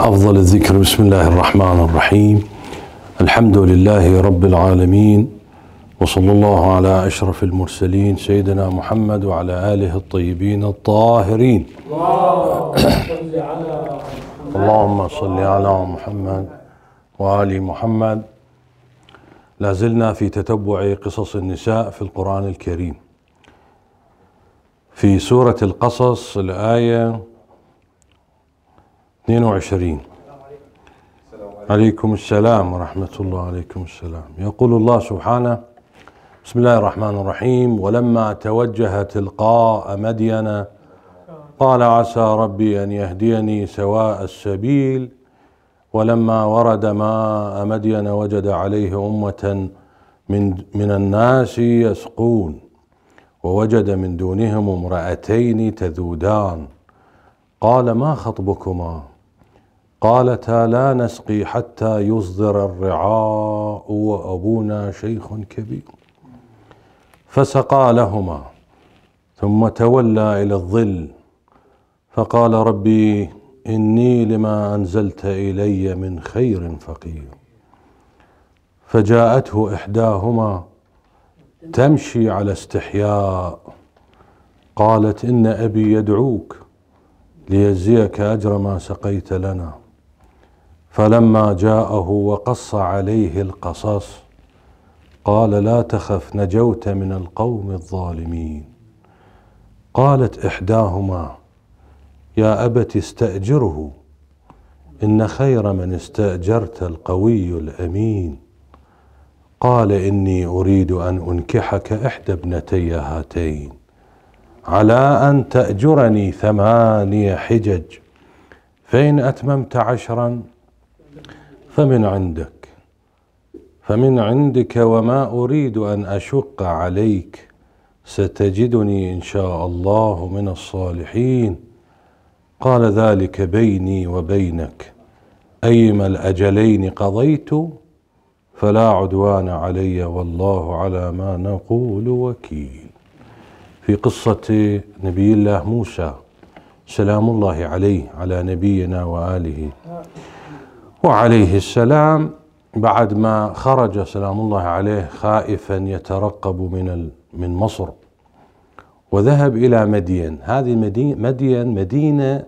أفضل الذكر بسم الله الرحمن الرحيم الحمد لله رب العالمين وصلى الله على أشرف المرسلين سيدنا محمد وعلى آله الطيبين الطاهرين اللهم صل على محمد وآل محمد لا زلنا في تتبع قصص النساء في القرآن الكريم في سورة القصص الآية 22 عليكم السلام ورحمة الله عليكم السلام يقول الله سبحانه بسم الله الرحمن الرحيم ولما توجه تلقاء مدين قال عسى ربي أن يهديني سواء السبيل ولما ورد ماء مدين وجد عليه أمة من من الناس يسقون ووجد من دونهم امرأتين تذودان قال ما خطبكما قالتا لا نسقي حتى يصدر الرعاء وابونا شيخ كبير فسقى لهما ثم تولى الى الظل فقال ربي اني لما انزلت الي من خير فقير فجاءته احداهما تمشي على استحياء قالت ان ابي يدعوك ليجزيك اجر ما سقيت لنا فلما جاءه وقص عليه القصص قال لا تخف نجوت من القوم الظالمين قالت احداهما يا ابت استاجره ان خير من استاجرت القوي الامين قال اني اريد ان انكحك احدى ابنتي هاتين على ان تاجرني ثماني حجج فان اتممت عشرا فمن عندك فمن عندك وما أريد أن أشق عليك ستجدني إن شاء الله من الصالحين قال ذلك بيني وبينك أيما الأجلين قضيت فلا عدوان علي والله على ما نقول وكيل في قصة نبي الله موسى سلام الله عليه على نبينا وآله وعليه السلام بعد ما خرج سلام الله عليه خائفا يترقب من من مصر وذهب الى مدين هذه مدين مدينه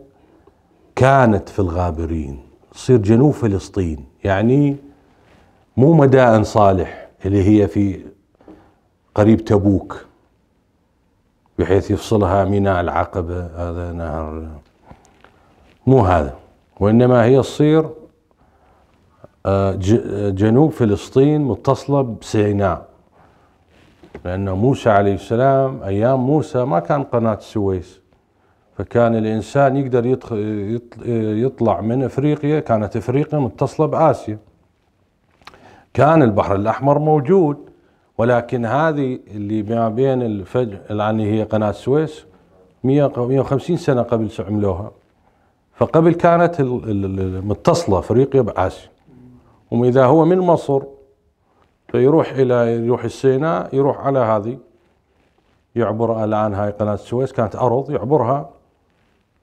كانت في الغابرين تصير جنوب فلسطين يعني مو مدائن صالح اللي هي في قريب تبوك بحيث يفصلها ميناء العقبة هذا نهر مو هذا وإنما هي تصير آه، آه، جنوب فلسطين متصلة بسيناء لأن موسى عليه السلام أيام موسى ما كان قناة السويس فكان الإنسان يقدر يطلع من أفريقيا كانت أفريقيا متصلة بآسيا كان البحر الأحمر موجود ولكن هذه اللي ما بين الفجر يعني هي قناة السويس 150 سنة قبل عملوها فقبل كانت متصلة أفريقيا بآسيا وإذا هو من مصر فيروح إلى يروح السيناء يروح على هذه يعبر الآن هاي قناة السويس كانت أرض يعبرها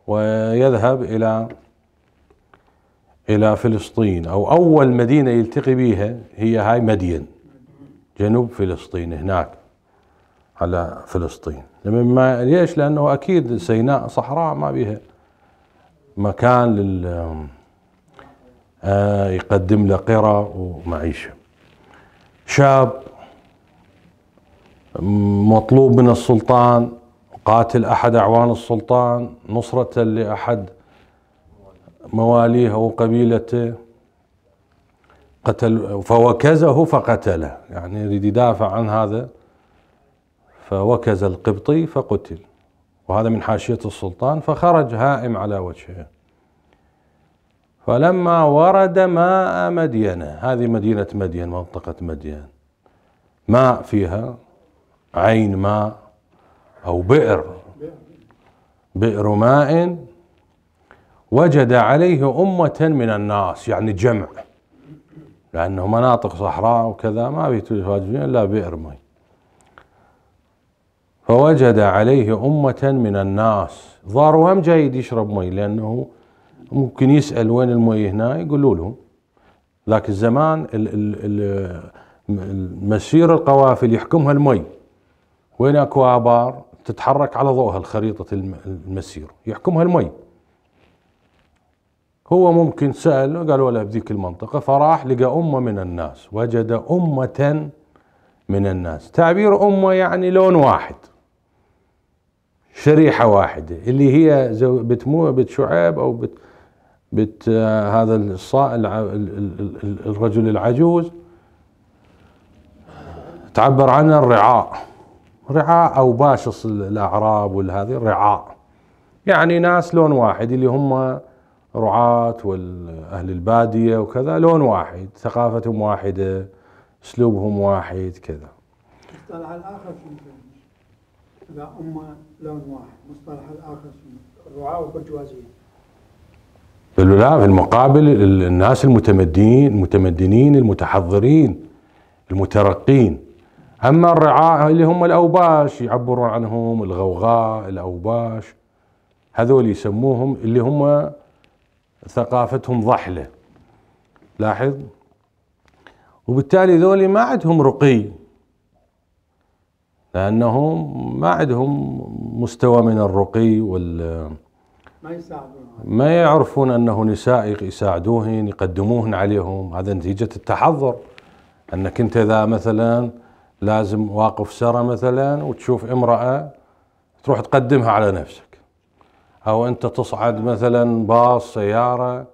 ويذهب إلى إلى فلسطين أو أول مدينة يلتقي بها هي هاي مدين جنوب فلسطين هناك على فلسطين لما ليش لأنه أكيد سيناء صحراء ما بها مكان لل آه، يقدم له قرى ومعيشة شاب مطلوب من السلطان قاتل أحد أعوان السلطان نصرة لأحد مواليه أو قبيلته قتل فوكزه فقتله يعني يريد يدافع عن هذا فوكز القبطي فقتل وهذا من حاشية السلطان فخرج هائم على وجهه فلما ورد ماء مدين هذه مدينة مدين منطقة مدين ماء فيها عين ماء أو بئر بئر ماء وجد عليه أمة من الناس يعني جمع لأنه مناطق صحراء وكذا ما بيتواجدون إلا بئر مي فوجد عليه أمة من الناس ظاروهم جيد يشرب مي لأنه ممكن يسال وين المي هنا يقولوا له ذاك الزمان مسير القوافل يحكمها المي وين اكو ابار تتحرك على ضوءها الخريطة المسير يحكمها المي هو ممكن سأل قالوا له بذيك المنطقة فراح لقى أمة من الناس وجد أمة من الناس تعبير أمة يعني لون واحد شريحة واحدة اللي هي بتمو بتشعيب أو بت بت هذا الصائل الرجل العجوز تعبر عنه الرعاء رعاء او باشص الاعراب والهذه الرعاء يعني ناس لون واحد اللي هم رعاة والاهل الباديه وكذا لون واحد ثقافتهم واحده اسلوبهم واحد كذا مصطلح الاخر شنو اذا امه لون واحد مصطلح الاخر شنو الرعاة والبرجوازيه قالوا لا في المقابل الناس المتمدنين المتمدنين المتحضرين المترقين اما الرعاء اللي هم الاوباش يعبرون عنهم الغوغاء الاوباش هذول يسموهم اللي هم ثقافتهم ضحله لاحظ وبالتالي ذولي ما عندهم رقي لانهم ما عندهم مستوى من الرقي وال ما يساعدون ما يعرفون انه نساء يساعدوهن يقدموهن عليهم هذا نتيجه التحضر انك انت اذا مثلا لازم واقف سرى مثلا وتشوف امراه تروح تقدمها على نفسك او انت تصعد مثلا باص سياره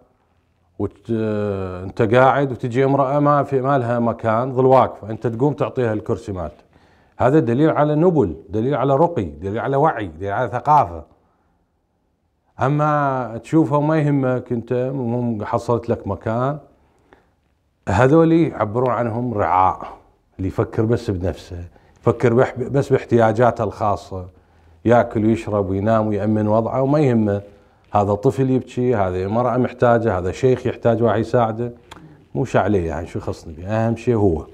وانت قاعد وتجي امراه ما في ما لها مكان ظل واقفه انت تقوم تعطيها الكرسي مالتك هذا دليل على نبل دليل على رقي دليل على وعي دليل على ثقافه اما تشوفها ما يهمك انت المهم حصلت لك مكان هذول يعبرون عنهم رعاء اللي يفكر بس بنفسه يفكر بس باحتياجاته الخاصه ياكل ويشرب وينام ويأمن وضعه وما يهمه هذا طفل يبكي هذه امرأة محتاجة هذا شيخ يحتاج واحد يساعده مو عليه يعني شو خصني أهم شيء هو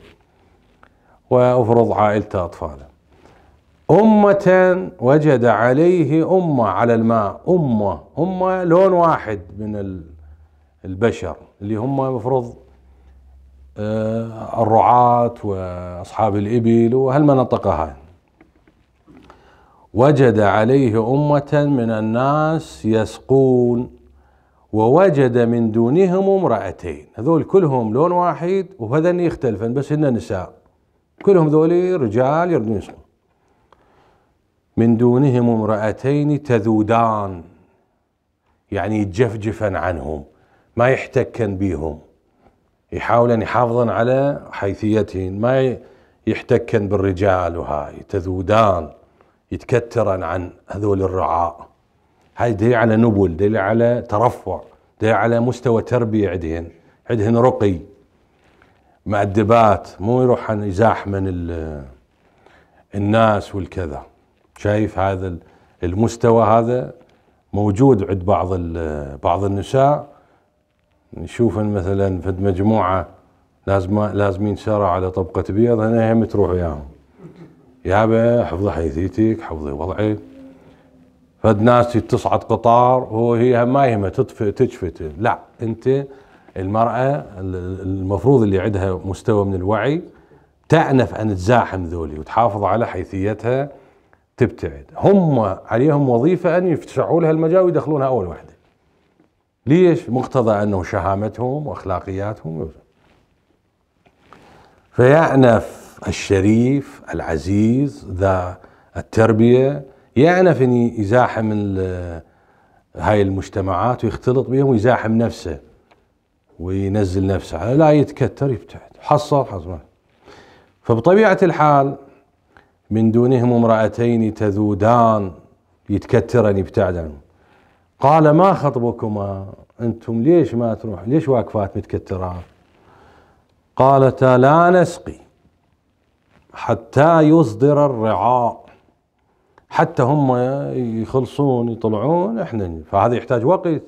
وأفرض عائلته أطفاله أمة وجد عليه أمة على الماء أمة أمة لون واحد من البشر اللي هم المفروض آه، الرعاة وأصحاب الإبل وهالمناطق هاي وجد عليه أمة من الناس يسقون ووجد من دونهم امرأتين هذول كلهم لون واحد وهذا يختلفن بس هن نساء كلهم ذولي رجال يردون يسقون من دونهم امرأتين تذودان يعني يتجفجفن عنهم ما يحتكن يحاول يحاولن يحافظن على حيثيتهن ما يحتكن بالرجال وهاي تذودان يتكترن عن هذول الرعاء هاي دليل على نبل دليل على ترفع دليل على مستوى تربية عندهن عندهن رقي مؤدبات مو يروحن يزاحمن الناس والكذا شايف هذا المستوى هذا موجود عند بعض بعض النساء نشوف مثلا فد مجموعه لازم لازمين ساره على طبقه بيض هنا هم تروح وياهم يابا حفظي حيثيتك حفظي وضعك فد ناس تصعد قطار وهي ما يهمها تطفئ تجفت لا انت المراه المفروض اللي عندها مستوى من الوعي تأنف ان تزاحم ذولي وتحافظ على حيثيتها تبتعد هم عليهم وظيفة أن يفتحوا لها المجال ويدخلونها أول واحدة ليش مقتضى أنه شهامتهم وأخلاقياتهم فيعنف الشريف العزيز ذا التربية يعنف أن يزاحم هاي المجتمعات ويختلط بهم ويزاحم نفسه وينزل نفسه لا يتكتر يبتعد حصل حصل فبطبيعة الحال من دونهم امرأتين تذودان يتكترن يبتعد عنهم قال ما خطبكما انتم ليش ما تروح ليش واقفات متكترات قالتا لا نسقي حتى يصدر الرعاء حتى هم يخلصون يطلعون احنا فهذا يحتاج وقت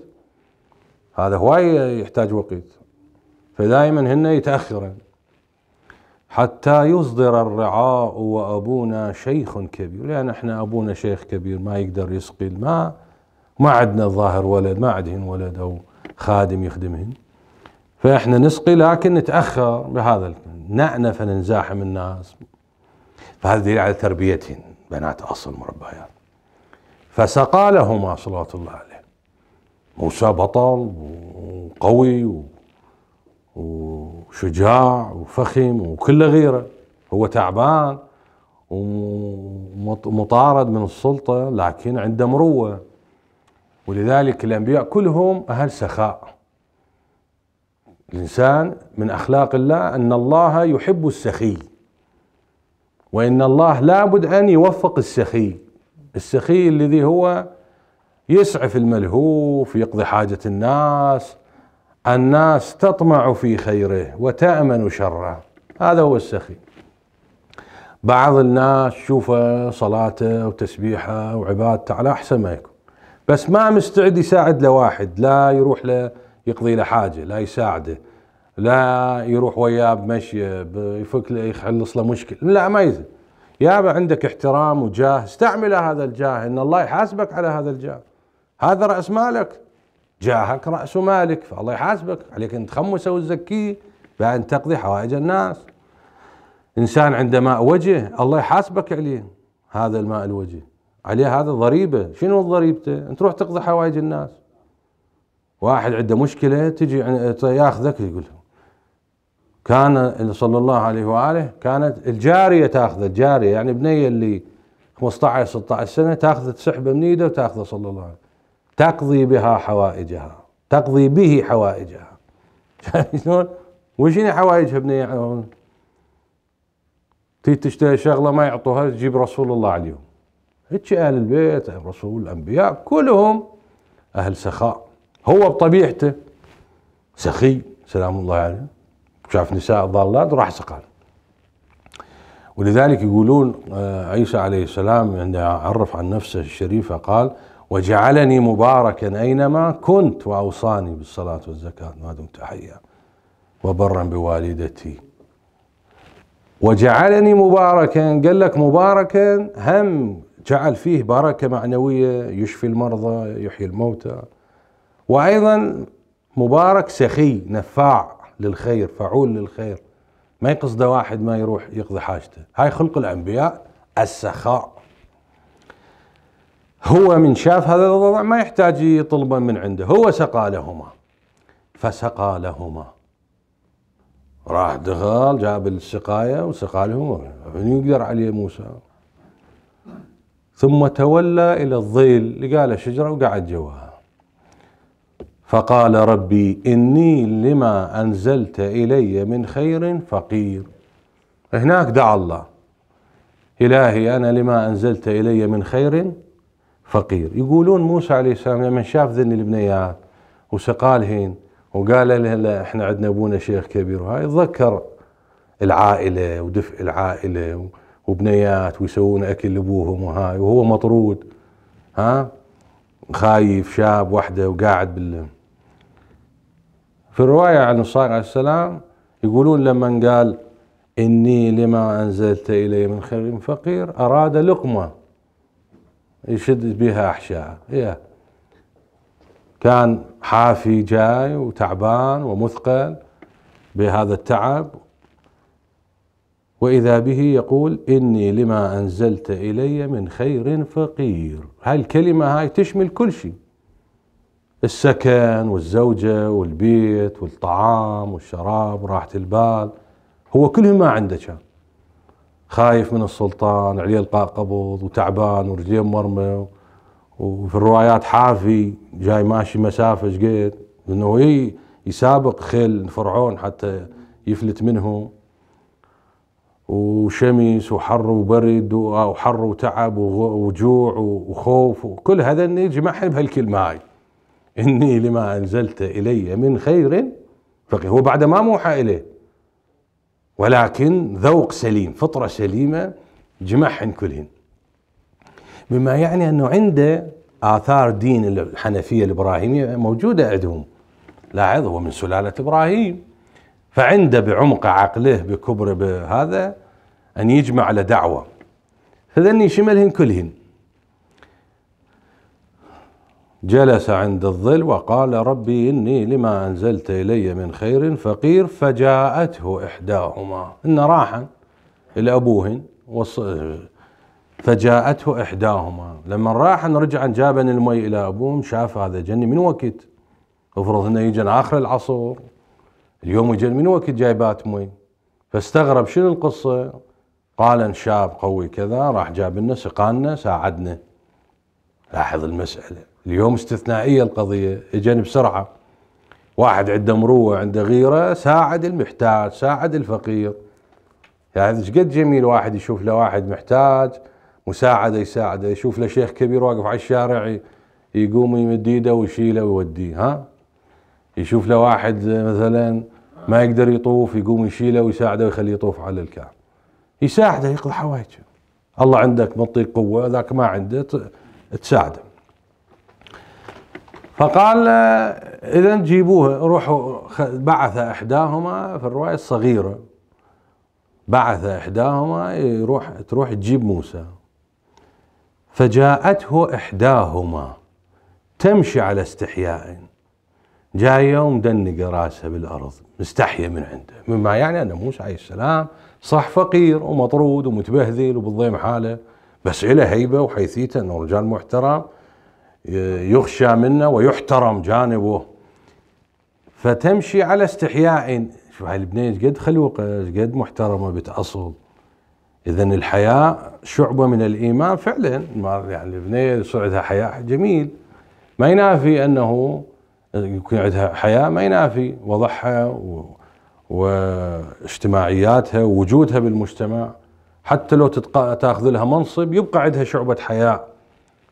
هذا هواي يحتاج وقت فدائما هن يتاخرن حتى يصدر الرعاء وأبونا شيخ كبير لأن احنا أبونا شيخ كبير ما يقدر يسقي الماء ما عندنا ظاهر ولد ما عندهن ولد أو خادم يخدمهن فإحنا نسقي لكن نتأخر بهذا نأنف نزاحم الناس فهذا دليل على تربيتهن بنات أصل مربيات فسقى لهما صلوات الله عليه موسى بطل وقوي و... و... وشجاع وفخم وكله غيره هو تعبان ومطارد من السلطة لكن عنده مروة ولذلك الأنبياء كلهم أهل سخاء الإنسان من أخلاق الله أن الله يحب السخي وإن الله لابد أن يوفق السخي السخي الذي هو يسعف الملهوف يقضي حاجة الناس الناس تطمع في خيره وتأمن شره هذا هو السخي بعض الناس شوفه صلاته وتسبيحه وعبادته على احسن ما يكون بس ما مستعد يساعد لواحد لا يروح له يقضي له حاجه لا يساعده لا يروح وياه بمشيه يفك له يخلص له مشكله لا ما يزن يابا عندك احترام وجاه استعمل هذا الجاه ان الله يحاسبك على هذا الجاه هذا راس مالك جاهك رأس مالك فالله يحاسبك عليك أن تخمسه وتزكيه بأن تقضي حوائج الناس إنسان عنده ماء وجه الله يحاسبك عليه هذا الماء الوجه عليه هذا ضريبة شنو ضريبته أنت تروح تقضي حوائج الناس واحد عنده مشكلة تجي ياخذك يقول كان صلى الله عليه وآله كانت الجارية تاخذ الجارية يعني بنية اللي 15 16 سنة تاخذ تسحبه من ايده وتاخذه صلى الله عليه وسلم تقضي بها حوائجها تقضي به حوائجها شلون؟ وشنو حوائجها ابن عون؟ تي تشتري شغله ما يعطوها تجيب رسول الله عليهم هيك اهل البيت أهل رسول الانبياء كلهم اهل سخاء هو بطبيعته سخي سلام الله عليه شاف نساء ضالات وراح سقال ولذلك يقولون آه، عيسى عليه السلام عندما عرف عن نفسه الشريفه قال وجعلني مباركا أينما كنت وأوصاني بالصلاة والزكاة ما دمت حيا وبرا بوالدتي وجعلني مباركا قال لك مباركا هم جعل فيه بركة معنوية يشفي المرضى يحيي الموتى وأيضا مبارك سخي نفاع للخير فعول للخير ما يقصده واحد ما يروح يقضي حاجته هاي خلق الأنبياء السخاء هو من شاف هذا الوضع ما يحتاج يطلبا من عنده هو سقى لهما فسقى لهما راح دخل جاب السقاية وسقى لهما من يعني يقدر عليه موسى ثم تولى إلى الظيل لقى له شجرة وقعد جواها فقال ربي إني لما أنزلت إلي من خير فقير هناك دعا الله إلهي أنا لما أنزلت إلي من خير فقير يقولون موسى عليه السلام لما شاف ذن البنيات وسقالهن وقال له لا احنا عندنا ابونا شيخ كبير وهاي تذكر العائله ودفء العائله وبنيات ويسوون اكل لابوهم وهاي وهو مطرود ها خايف شاب وحده وقاعد بال في الروايه عن الصادق عليه السلام يقولون لما قال اني لما انزلت الي من خير فقير اراد لقمه يشد بها أحشاء إيه كان حافي جاي وتعبان ومثقل بهذا التعب وإذا به يقول إني لما أنزلت إلي من خير فقير هاي الكلمة هاي تشمل كل شيء السكن والزوجة والبيت والطعام والشراب وراحة البال هو كلهم ما عنده كان خايف من السلطان عليه القاء قبض وتعبان ورجليه مرمى وفي الروايات حافي جاي ماشي مسافه ايش قد لانه هي يسابق خيل فرعون حتى يفلت منهم وشمس وحر وبرد آه، وحر وتعب وجوع وخوف وكل هذا يجمعها بهالكلمه هاي اني لما انزلت الي من خير فقير هو بعد ما موحى اليه ولكن ذوق سليم فطرة سليمة جمعهن كلهن بما يعني أنه عنده آثار دين الحنفية الإبراهيمية موجودة عندهم لاحظ هو من سلالة إبراهيم فعنده بعمق عقله بكبر بهذا أن يجمع على دعوة فذني شملهن كلهن جلس عند الظل وقال ربي إني لما أنزلت إلي من خير فقير فجاءته إحداهما إن راحا إلى أبوهن وص... فجاءته إحداهما لما راحن رجعن جابن المي إلى أبوهم شاف هذا جني من وقت افرض انه يجن اخر العصر اليوم يجن من وقت جايبات مي فاستغرب شنو القصه قال شاب قوي كذا راح جاب لنا سقانا ساعدنا لاحظ المساله اليوم استثنائيه القضيه اجن بسرعه واحد عنده مروءه عنده غيره ساعد المحتاج ساعد الفقير يعني ايش قد جميل واحد يشوف له واحد محتاج مساعده يساعده يشوف له شيخ كبير واقف على الشارع يقوم يمد ايده ويشيله ويوديه ها يشوف له واحد مثلا ما يقدر يطوف يقوم يشيله ويساعده ويخليه يطوف على الكعب يساعده يقضي حوائجه الله عندك معطيك قوه ذاك ما عنده تساعده فقال آه، إذا جيبوها روحوا بعث إحداهما في الرواية الصغيرة بعث إحداهما يروح تروح تجيب موسى فجاءته إحداهما تمشي على استحياء جاية ومدنقة راسها بالأرض مستحية من عنده مما يعني أن موسى عليه السلام صح فقير ومطرود ومتبهذل وبالضيم حاله بس له هيبة وحيثيته أنه رجال محترم يخشى منه ويحترم جانبه فتمشي على استحياء شوف هاي البنيه قد خلوقه قد محترمه بتأصل اذا الحياة شعبه من الايمان فعلا يعني البنيه يصير عندها جميل ما ينافي انه يكون عندها حياة ما ينافي وضعها و... واجتماعياتها ووجودها بالمجتمع حتى لو تتق... تاخذ لها منصب يبقى عندها شعبه حياة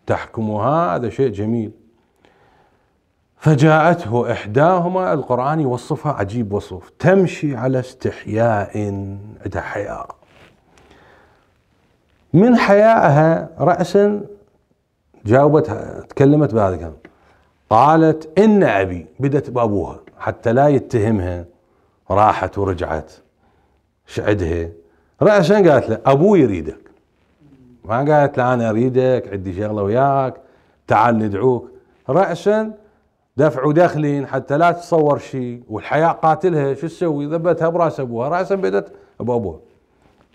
تحكمها هذا شيء جميل فجاءته إحداهما القرآن يوصفها عجيب وصف تمشي على استحياء عندها حياء من حيائها رأسا جاوبت تكلمت بهذا الكلام قالت إن أبي بدت بأبوها حتى لا يتهمها راحت ورجعت شعدها رأسا قالت له أبوي يريده ما قالت له انا اريدك عندي شغله وياك تعال ندعوك راسا دفعوا دخلين حتى لا تتصور شيء والحياة قاتلها شو تسوي ذبتها براس ابوها راسا بدت ابو ابوها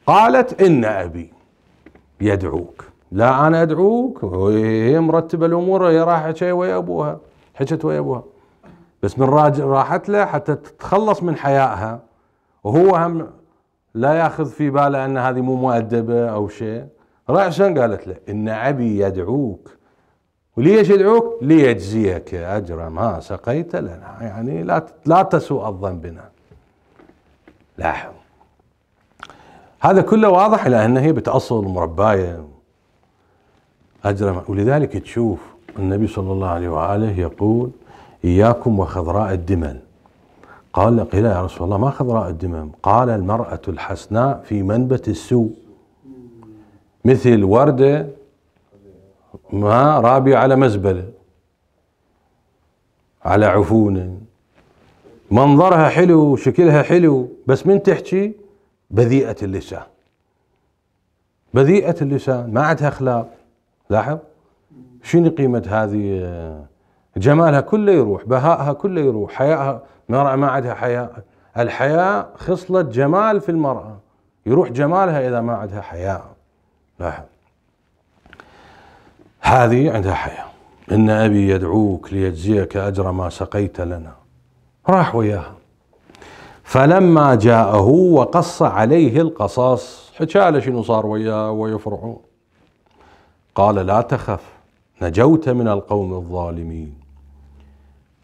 قالت ان ابي يدعوك لا انا ادعوك وهي مرتبه الامور هي رايحه شيء ويا ابوها حكت ويا ابوها بس من راحت له حتى تتخلص من حيائها وهو هم لا ياخذ في باله ان هذه مو مؤدبه او شيء راح شلون قالت له إن أبي يدعوك وليش يدعوك؟ ليجزيك أجر ما سقيت لنا يعني لا لا تسوء الظن بنا لاحظ هذا كله واضح إلى أن هي بتأصل مرباية أجر ولذلك تشوف النبي صلى الله عليه وآله يقول إياكم وخضراء الدمن قال قيل يا رسول الله ما خضراء الدمن قال المرأة الحسناء في منبت السوء مثل وردة ما رابية على مزبلة على عفونة منظرها حلو شكلها حلو بس من تحكي بذيئة اللسان بذيئة اللسان ما عندها أخلاق لاحظ شنو قيمة هذه جمالها كله يروح بهائها كله يروح حيائها المرأة ما عندها حياء الحياء خصلة جمال في المرأة يروح جمالها إذا ما عندها حياء لاحظ هذه عندها حياة إن أبي يدعوك ليجزيك أجر ما سقيت لنا راح وياها فلما جاءه وقص عليه القصاص حكى له شنو صار وياه ويفرعون قال لا تخف نجوت من القوم الظالمين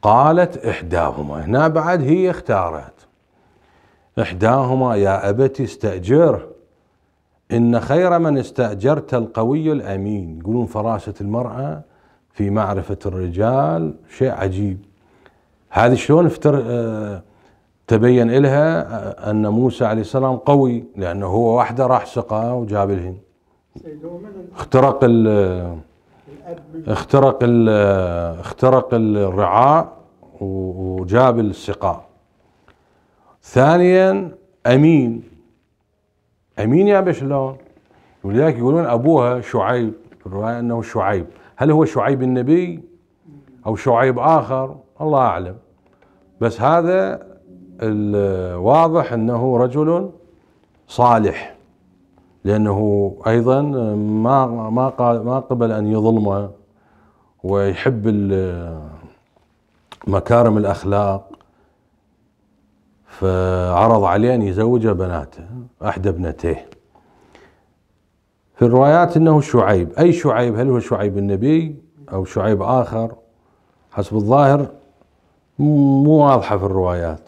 قالت إحداهما هنا بعد هي اختارت إحداهما يا أبت استأجره إن خير من استأجرت القوي الأمين يقولون فراسة المرأة في معرفة الرجال شيء عجيب هذه شلون افتر... آه، تبين إلها آه، أن موسى عليه السلام قوي لأنه هو وحده راح سقى وجاب الهند اخترق ال اخترق ال اخترق الرعاء وجاب السقاء ثانيا أمين امين يا بشلون ولذلك يقولون ابوها شعيب في الروايه انه شعيب هل هو شعيب النبي او شعيب اخر الله اعلم بس هذا الواضح انه رجل صالح لانه ايضا ما ما ما قبل ان يظلمه ويحب مكارم الاخلاق فعرض عليه أن يزوج بناته أحدى ابنتيه في الروايات أنه شعيب أي شعيب هل هو شعيب النبي أو شعيب آخر حسب الظاهر مو واضحة في الروايات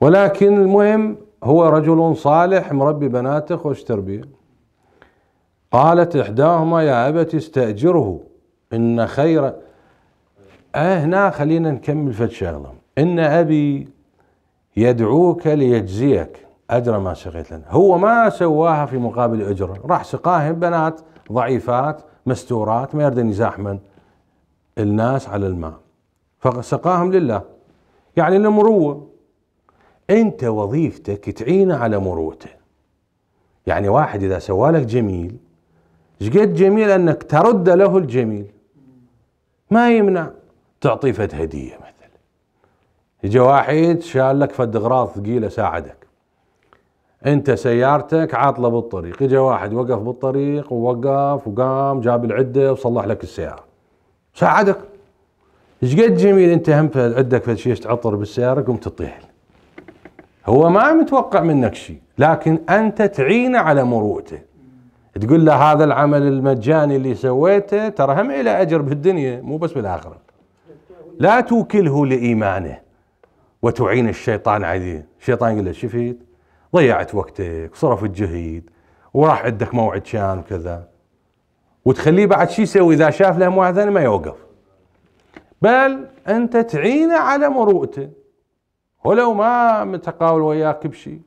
ولكن المهم هو رجل صالح مربي بناته خوش تربية قالت إحداهما يا أبت استأجره إن خير آه هنا خلينا نكمل فد شغلة إن أبي يدعوك ليجزيك أجر ما سقيت لنا هو ما سواها في مقابل أجره راح سقاهم بنات ضعيفات مستورات ما يردن يزاحمن الناس على الماء فسقاهم لله يعني المروة أنت وظيفتك تعينه على مروته يعني واحد إذا سوالك جميل شقد جميل أنك ترد له الجميل ما يمنع تعطيه فد هدية مثلا يجي واحد شال لك فد اغراض ثقيله ساعدك انت سيارتك عاطله بالطريق اجى واحد وقف بالطريق ووقف وقام جاب العده وصلح لك السياره ساعدك ايش قد جميل انت هم عندك فد شيء تعطر بالسياره قمت تطيح هو ما متوقع منك شيء لكن انت تعينه على مروءته تقول له هذا العمل المجاني اللي سويته ترى هم له اجر بالدنيا مو بس بالاخره لا توكله لايمانه وتعين الشيطان عليه الشيطان يقول له شفيت ضيعت وقتك صرفت الجهيد وراح عندك موعد كان وكذا وتخليه بعد شو يسوي اذا شاف له موعد ثاني ما يوقف بل انت تعينه على مروءته ولو ما متقاول وياك بشيء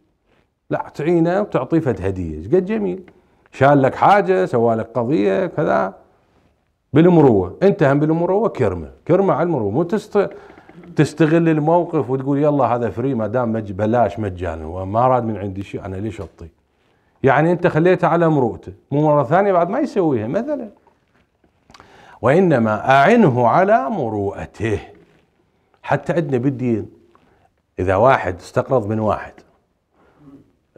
لا تعينه وتعطيه فد هديه قد جميل شال لك حاجه سوى لك قضيه كذا بالمروه انت هم بالمروه كرمه كرمه على المروه مو تست تستغل الموقف وتقول يلا هذا فري ما دام مج بلاش مجانا وما راد من عندي شيء انا ليش اطي يعني انت خليته على مروءته مو مره ثانيه بعد ما يسويها مثلا وانما اعنه على مروءته حتى عندنا بالدين اذا واحد استقرض من واحد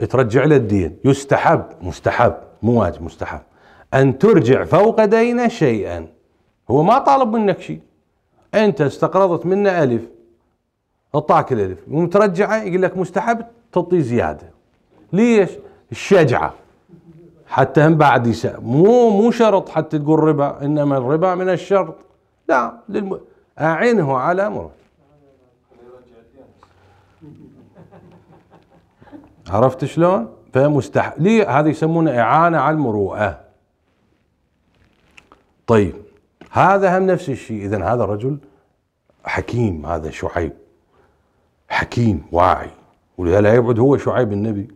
ترجع له الدين يستحب مستحب مو واجب مستحب ان ترجع فوق دينه شيئا هو ما طالب منك شيء انت استقرضت منه الف اعطاك الالف ومترجعه ترجعه يقول لك مستحب تعطي زياده ليش؟ الشجعه حتى هم بعد يسأل مو مو شرط حتى تقول ربا انما الربا من الشرط لا للم... اعنه على امره عرفت شلون؟ فمستح ليه هذا يسمونه اعانه على المروءه طيب هذا هم نفس الشيء إذا هذا الرجل حكيم هذا شعيب حكيم واعي ولذا لا يبعد هو شعيب النبي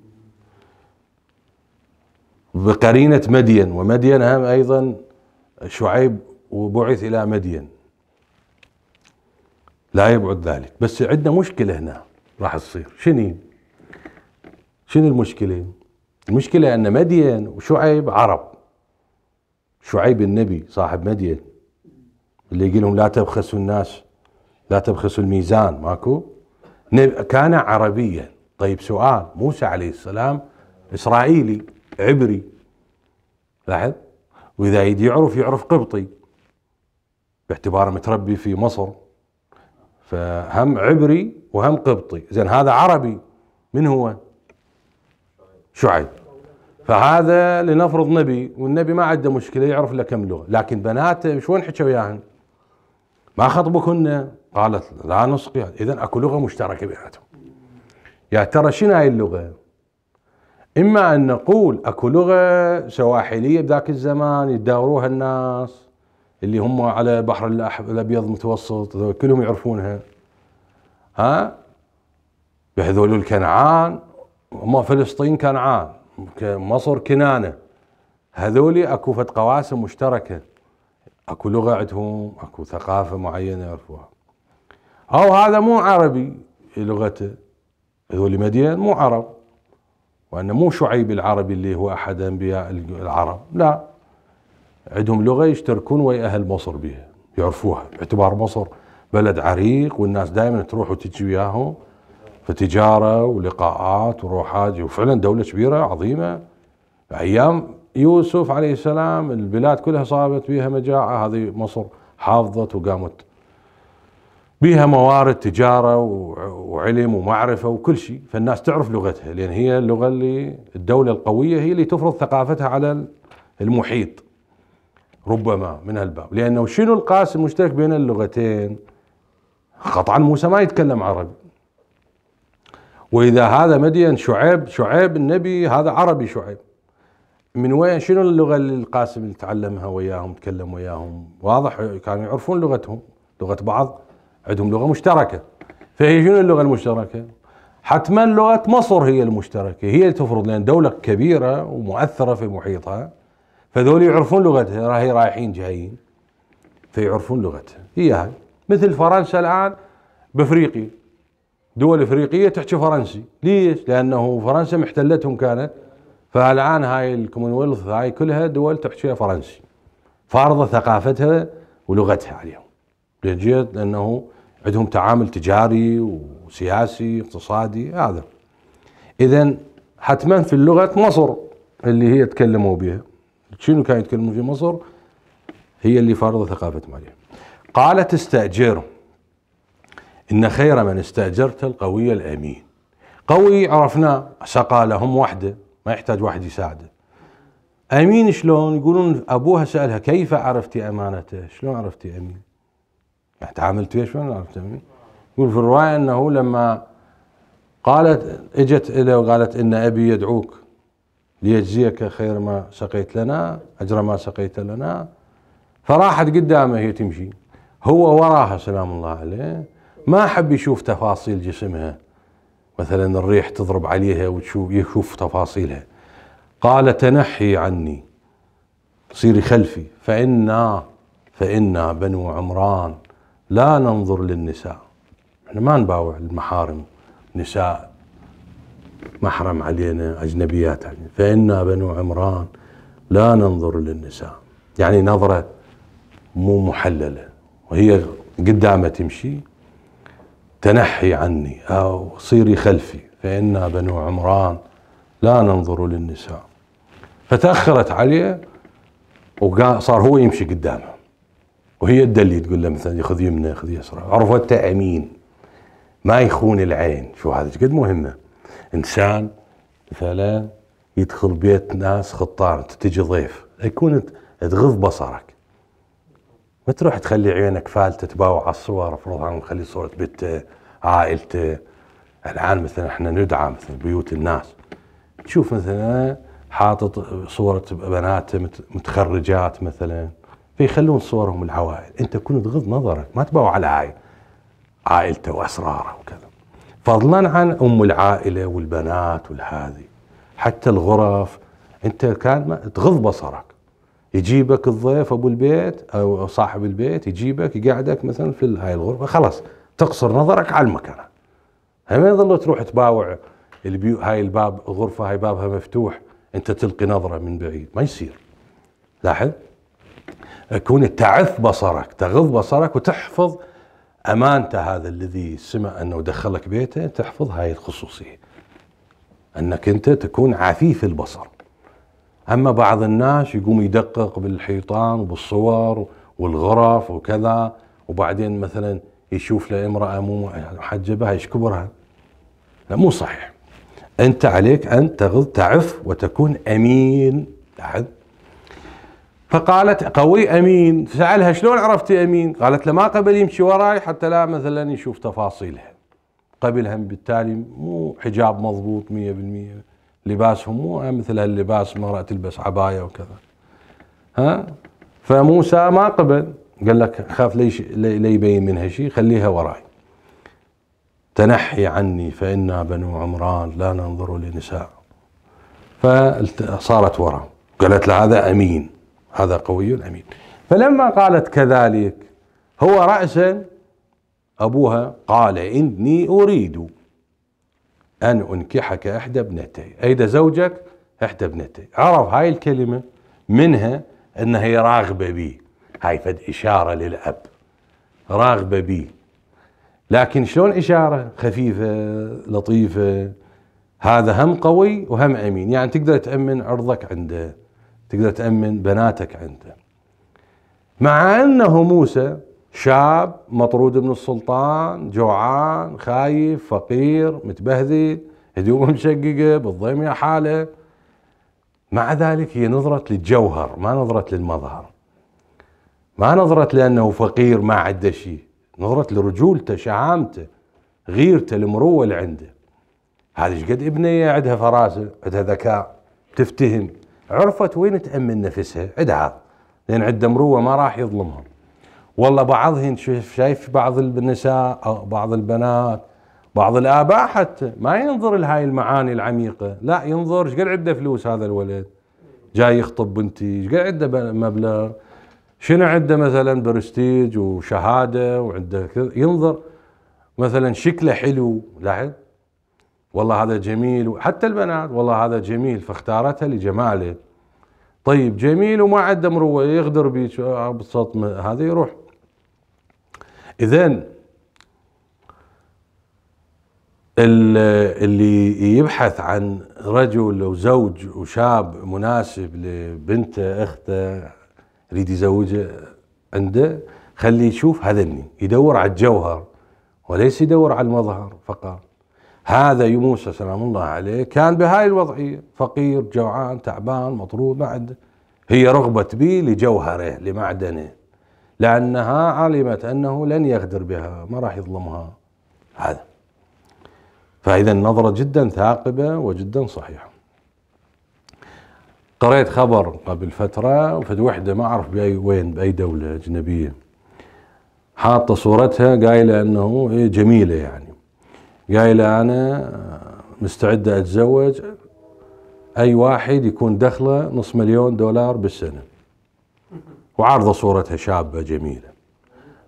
بقرينة مدين ومدين هم أيضا شعيب وبعث إلى مدين لا يبعد ذلك بس عندنا مشكلة هنا راح تصير شنو شنو المشكلة المشكلة أن مدين وشعيب عرب شعيب النبي صاحب مدين اللي يقول لهم لا تبخسوا الناس لا تبخسوا الميزان ماكو كان عربيا طيب سؤال موسى عليه السلام إسرائيلي عبري لاحظ وإذا يدي يعرف يعرف قبطي باعتباره متربي في مصر فهم عبري وهم قبطي زين هذا عربي من هو شعيب فهذا لنفرض نبي والنبي ما عنده مشكله يعرف له كم لغه لكن بناته شلون حكى وياهن ما خطبكن قالت لا نسقي إذا أكو لغة مشتركة بيناتهم يا ترى شنو هاي اللغة إما أن نقول أكو لغة سواحلية بذاك الزمان يداوروها الناس اللي هم على بحر الأبيض المتوسط كلهم يعرفونها ها بهذول الكنعان هم فلسطين كنعان مصر كنانة هذول أكو فد قواسم مشتركة اكو لغه عندهم اكو ثقافه معينه يعرفوها او هذا مو عربي لغته هذول مدين مو عرب وانه مو شعيب العربي اللي هو احد انبياء العرب لا عندهم لغه يشتركون ويا اهل مصر بها يعرفوها باعتبار مصر بلد عريق والناس دائما تروح وتجي وياهم فتجاره ولقاءات وروحات وفعلا دوله كبيره عظيمه ايام يوسف عليه السلام البلاد كلها صابت بها مجاعة هذه مصر حافظت وقامت بها موارد تجارة وعلم ومعرفة وكل شيء فالناس تعرف لغتها لأن هي اللغة اللي الدولة القوية هي اللي تفرض ثقافتها على المحيط ربما من هالباب لأنه شنو القاس المشترك بين اللغتين قطعا موسى ما يتكلم عربي وإذا هذا مدين شعيب شعيب النبي هذا عربي شعيب من وين شنو اللغه اللي القاسم اللي تعلمها وياهم تكلم وياهم واضح كانوا يعرفون لغتهم لغه بعض عندهم لغه مشتركه فهي شنو اللغه المشتركه حتما لغه مصر هي المشتركه هي اللي تفرض لان دوله كبيره ومؤثره في محيطها فذول يعرفون لغتها راهي رايحين جايين فيعرفون لغتها هي هاي مثل فرنسا الان بافريقيا دول افريقيه تحكي فرنسي ليش؟ لانه فرنسا محتلتهم كانت فالان هاي الكومنولث هاي كلها دول تحكي فرنسي فارضه ثقافتها ولغتها عليهم لجيت لانه عندهم تعامل تجاري وسياسي اقتصادي هذا اذا حتما في اللغه مصر اللي هي تكلموا بها شنو كانوا يتكلمون في مصر هي اللي فارضه ثقافتهم عليها قالت استاجر ان خير من استاجرت القوي الامين قوي عرفناه سقى لهم وحده ما يحتاج واحد يساعده امين شلون يقولون ابوها سالها كيف عرفتي امانته شلون عرفتي امين يعني تعاملت وياه شلون عرفت امين يقول في الروايه انه لما قالت اجت له وقالت ان ابي يدعوك ليجزيك خير ما سقيت لنا اجر ما سقيت لنا فراحت قدامه هي تمشي هو وراها سلام الله عليه ما حب يشوف تفاصيل جسمها مثلا الريح تضرب عليها وتشوف يشوف تفاصيلها قال تنحي عني صيري خلفي فإنا فإنا بنو عمران لا ننظر للنساء احنا ما نباوع المحارم نساء محرم علينا أجنبيات علينا فإنا بنو عمران لا ننظر للنساء يعني نظرة مو محللة وهي قدامة تمشي تنحي عني أو صيري خلفي فإنا بنو عمران لا ننظر للنساء فتأخرت عليه وصار هو يمشي قدامها وهي تدلي تقول له مثلا خذ يمنه خذ يسره عرفت أمين ما يخون العين شو هذا قد مهمة إنسان مثلا يدخل بيت ناس خطار تجي ضيف يكون تغض بصرك ما تروح تخلي عينك فالتة تباوع على الصور افرض عنهم خلي صورة بنت عائلته الآن مثلا احنا ندعى مثلا بيوت الناس تشوف مثلا حاطط صورة بناته متخرجات مثلا فيخلون صورهم العوائل انت كنت تغض نظرك ما تبغى على عائل عائلته واسراره وكذا فضلا عن ام العائله والبنات والهذي حتى الغرف انت كان تغض بصرك يجيبك الضيف ابو البيت او صاحب البيت يجيبك يقعدك مثلا في هاي الغرفه خلاص تقصر نظرك على المكنه هم يظل تروح تباوع البيو هاي الباب غرفه هاي بابها مفتوح انت تلقي نظره من بعيد ما يصير لاحظ كون تعث بصرك تغض بصرك وتحفظ امانته هذا الذي سمع انه دخلك بيته تحفظ هاي الخصوصيه انك انت تكون عفيف البصر اما بعض الناس يقوم يدقق بالحيطان وبالصور والغرف وكذا وبعدين مثلا يشوف له امرأة مو محجبة ايش كبرها لا مو صحيح أنت عليك أن تغض تعف وتكون أمين تعذ فقالت قوي أمين سألها شلون عرفتي أمين قالت له ما قبل يمشي وراي حتى لا مثلا يشوف تفاصيلها قبلها بالتالي مو حجاب مضبوط 100% لباسهم مو مثل هاللباس مرأة تلبس عباية وكذا ها فموسى ما قبل قال لك خاف ليش لا يبين منها شيء خليها وراي تنحي عني فإنا بنو عمران لا ننظر لنساء فصارت وراه قالت له هذا أمين هذا قوي أمين فلما قالت كذلك هو رأسا أبوها قال إني أريد أن أنكحك إحدى ابنتي أيد زوجك إحدى ابنتي عرف هاي الكلمة منها أنها هي راغبة بيه هاي فد إشارة للأب راغبة به لكن شلون إشارة خفيفة لطيفة هذا هم قوي وهم أمين يعني تقدر تأمن عرضك عنده تقدر تأمن بناتك عنده مع أنه موسى شاب مطرود من السلطان جوعان خايف فقير متبهذل هدومه مشققة بالضيم يا حاله مع ذلك هي نظرت للجوهر ما نظرت للمظهر ما نظرت لأنه فقير ما عنده شيء نظرت لرجولته شعامته غيرته المروة اللي عنده هذه شقد ابنية عندها فراسة عندها ذكاء تفتهم عرفت وين تأمن نفسها عندها لأن عندها مروة ما راح يظلمها والله بعضهن شايف بعض النساء أو بعض البنات بعض الآباء حتى ما ينظر لهاي المعاني العميقة لا ينظر ايش قد عنده فلوس هذا الولد جاي يخطب بنتي ايش قد عنده مبلغ شنو عنده مثلا برستيج وشهاده وعنده كذا ينظر مثلا شكله حلو لاحظ والله هذا جميل حتى البنات والله هذا جميل فاختارتها لجماله طيب جميل وما عنده مروه يغدر بيك آه، بالصدمه هذا يروح اذا اللي يبحث عن رجل وزوج وشاب مناسب لبنته اخته يريد يزوج عنده خليه يشوف هذا اللي يدور على الجوهر وليس يدور على المظهر فقط هذا يموسى سلام الله عليه كان بهاي الوضعية فقير جوعان تعبان مطرود ما عنده هي رغبة بي لجوهره لمعدنه لأنها علمت أنه لن يغدر بها ما راح يظلمها هذا فإذا نظرة جدا ثاقبة وجدا صحيحة قريت خبر قبل فترة وفد وحدة ما أعرف بأي وين بأي دولة أجنبية حاطة صورتها قايلة أنه هي جميلة يعني قايلة أنا آه، مستعدة أتزوج أي واحد يكون دخله نص مليون دولار بالسنة وعارضة صورتها شابة جميلة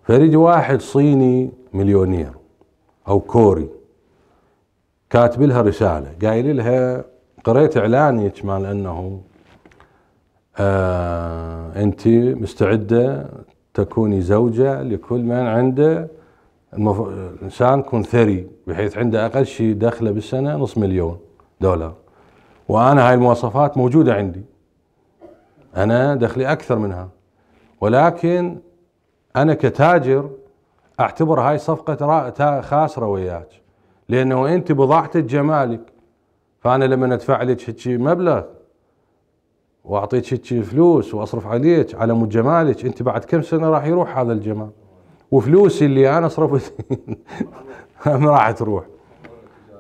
فريد واحد صيني مليونير أو كوري كاتب لها رسالة قايل لها قريت إعلانك مال أنه آه، أنت مستعدة تكوني زوجة لكل من عنده المف... إنسان يكون ثري بحيث عنده أقل شيء دخله بالسنة نص مليون دولار وأنا هاي المواصفات موجودة عندي أنا دخلي أكثر منها ولكن أنا كتاجر أعتبر هاي صفقة خاسرة وياك لأنه أنت بضاعتك جمالك فأنا لما أدفع لك هيك مبلغ واعطيك هيك فلوس واصرف عليك على مود جمالك انت بعد كم سنه راح يروح هذا الجمال وفلوسي اللي انا صرفت ما راح تروح